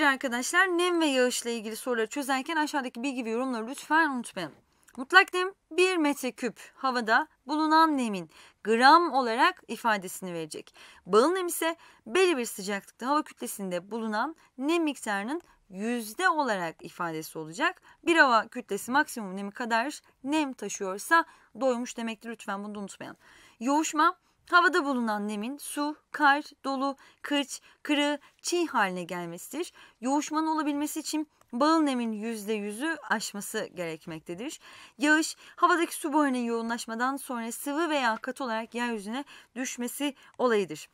Diğer arkadaşlar nem ve yağışla ilgili soruları çözerken aşağıdaki bilgi ve yorumları lütfen unutmayın. Mutlak nem 1 metreküp havada bulunan nemin gram olarak ifadesini verecek. Bağıl nem ise belli bir sıcaklıkta hava kütlesinde bulunan nem miktarının yüzde olarak ifadesi olacak. Bir hava kütlesi maksimum nemi kadar nem taşıyorsa doymuş demektir. Lütfen bunu unutmayın. Yoğuşma havada bulunan nemin su, kar, dolu, kırç, kırı, çiğ haline gelmesidir. Yoğuşmanın olabilmesi için bağıl nemin %100'ü aşması gerekmektedir. Yağış havadaki su buharının yoğunlaşmadan sonra sıvı veya katı olarak yeryüzüne düşmesi olayıdır.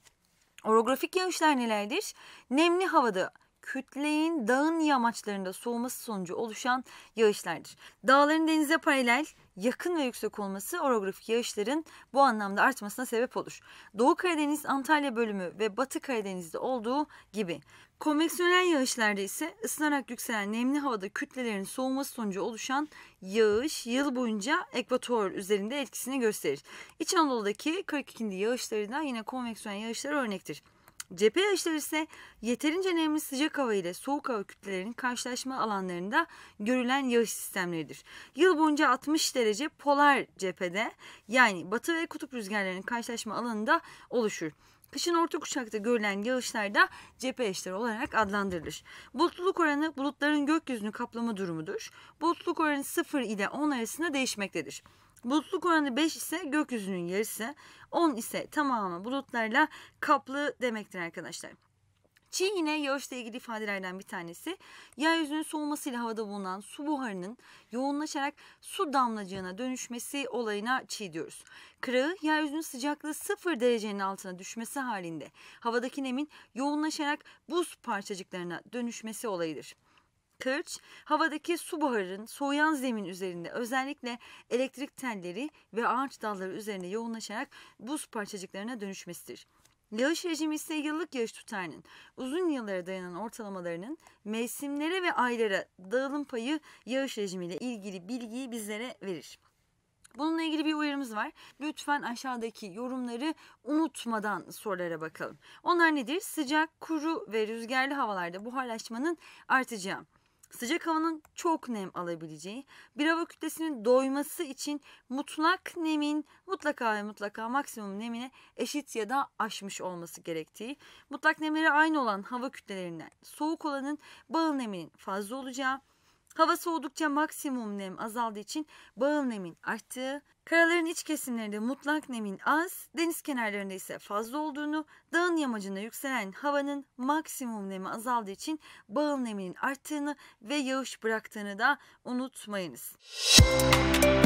Orografik yağışlar nelerdir? Nemli havada kütleğin dağın yamaçlarında soğuması sonucu oluşan yağışlardır. Dağların denize paralel yakın ve yüksek olması orografik yağışların bu anlamda artmasına sebep olur. Doğu Karadeniz, Antalya bölümü ve Batı Karadeniz'de olduğu gibi. Konveksiyonel yağışlarda ise ısınarak yükselen nemli havada kütlelerin soğuması sonucu oluşan yağış yıl boyunca ekvator üzerinde etkisini gösterir. İç Anadolu'daki 42. yağışları yine konveksiyonel yağışlar örnektir. Cephe yağışları ise yeterince nemli sıcak hava ile soğuk hava kütlelerinin karşılaşma alanlarında görülen yağış sistemleridir. Yıl boyunca 60 derece polar cephede yani batı ve kutup rüzgarlarının karşılaşma alanında oluşur. Kışın orta kuşakta görülen yağışlar da cephe yağışları olarak adlandırılır. Bulutluluk oranı bulutların gökyüzünü kaplama durumudur. Bulutluluk oranı 0 ile 10 arasında değişmektedir. Bulutluluk oranı 5 ise gökyüzünün yarısı, 10 ise tamamı bulutlarla kaplı demektir arkadaşlar. Çi yine yağışla ilgili ifadelerden bir tanesi. Yeryüzünün soğumasıyla havada bulunan su buharının yoğunlaşarak su damlacığına dönüşmesi olayına çi diyoruz. Kırağı yeryüzünün sıcaklığı sıfır derecenin altına düşmesi halinde havadaki nemin yoğunlaşarak buz parçacıklarına dönüşmesi olayıdır. Kırç, havadaki su buharının soğuyan zemin üzerinde özellikle elektrik telleri ve ağaç dalları üzerine yoğunlaşarak buz parçacıklarına dönüşmesidir. Yağış rejimi ise yıllık yağış tutarının, uzun yıllara dayanan ortalamalarının mevsimlere ve aylara dağılım payı yağış rejimiyle ilgili bilgiyi bizlere verir. Bununla ilgili bir uyarımız var. Lütfen aşağıdaki yorumları unutmadan sorulara bakalım. Onlar nedir? Sıcak, kuru ve rüzgarlı havalarda buharlaşmanın artacağı sıcak havanın çok nem alabileceği, bir hava kütlesinin doyması için mutlak nemin mutlaka ve mutlaka maksimum nemine eşit ya da aşmış olması gerektiği, mutlak nemleri aynı olan hava kütlelerinden soğuk olanın bağıl neminin fazla olacağı, Hava soğudukça maksimum nem azaldığı için bağıl nemin arttığı, karaların iç kesimlerinde mutlak nemin az, deniz kenarlarında ise fazla olduğunu, dağın yamacına yükselen havanın maksimum nemi azaldığı için bağıl neminin arttığını ve yağış bıraktığını da unutmayınız. Müzik